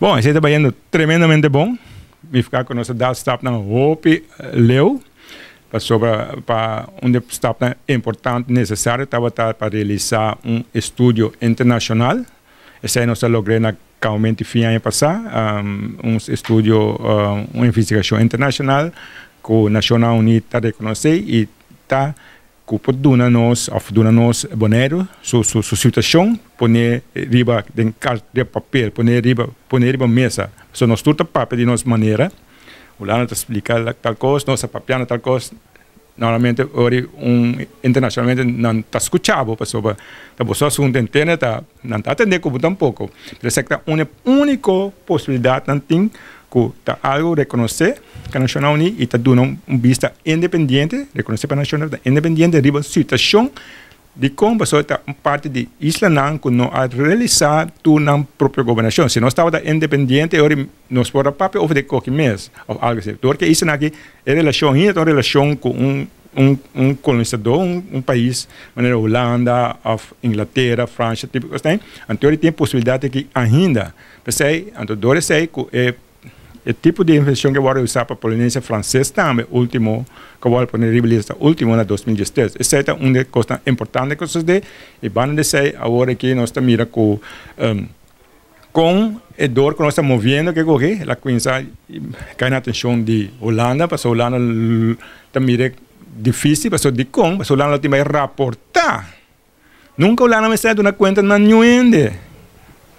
Bom, esse trabalhando é tremendamente bom. me ficar com a nossa data stop na Hope eh, Leu. Passou para um stop é importante, necessário, estava para realizar um estudo internacional. Esse aí nós logrei na realmente fim ano passado, um, um estudo, um, eh, uma investigação internacional que a Nacional Unida reconhece e está gruppo nos of donanos bonero su su su situação poner riba den carta de papel poner riba poner riba mesa so nos turta papel de nos maneira ulana te explicar tal coisa nossa papiana tal coisa normalmente ori um internacionalmente não está escutado pessoa tá você assunto entende tá não está atendendo como tampouco mas é que tá uma única possibilidade não tem que tá algo reconhecer que a Nacional Unida e dando um, vista independente, reconhecer para a Nacional independente de uma situação de como passou tá parte de Isla Nan que não a realizar tu própria governação. Se não estava tá independente, agora nós se pode papel ou de qualquer mês, ou algo assim. Porque isso aqui é relação, ainda tem relação com um um, um colonizador, um, um país, maneira Holanda, Inglaterra, França, tipo que tem, então ele tem possibilidade que ainda, pensei, então, dores sei que é el tipo de inversión que voy a usar para la polinesia Francesa también último, que a vai el último el 2016. esa es una cosa importante que de y van a decir ahora que nos estamos mirando em, con el con el dor que nos estamos moviendo, que cogí la em, cae en la atención de Holanda, porque Holanda también mirando difícil, porque de con, pues Holanda tiene que reportar. Nunca Holanda me sale de una cuenta no New Ende.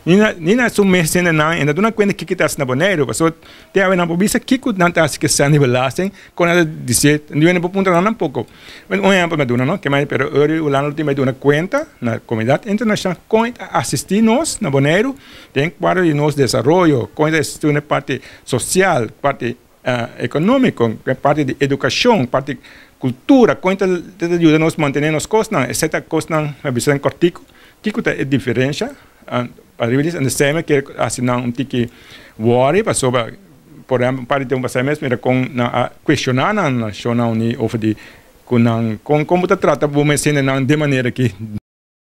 nina nina su mesene na enda duna kwenda kiki tas na bonero so te ave na bobisa kiku na tas que se anibe lasen con la dice viene por punto na un poco un ejemplo me duna no que mai pero ori ulano te me duna cuenta na comunidad internacional cuenta asistirnos na bonero tem quadro de nos desarrollo cuenta es una parte social parte uh, ah, econômico eh, parte de educação parte de cultura cuenta te ajuda nos mantener nos cosna etcétera cosna a visitar cortico que é diferença uh, ah, появились на семе, que eh, assinar um tique worry, para por exemplo, para ter um SMS, mira, com na questionar na na shona uni of de com com como tá trata o mesmo de maneira que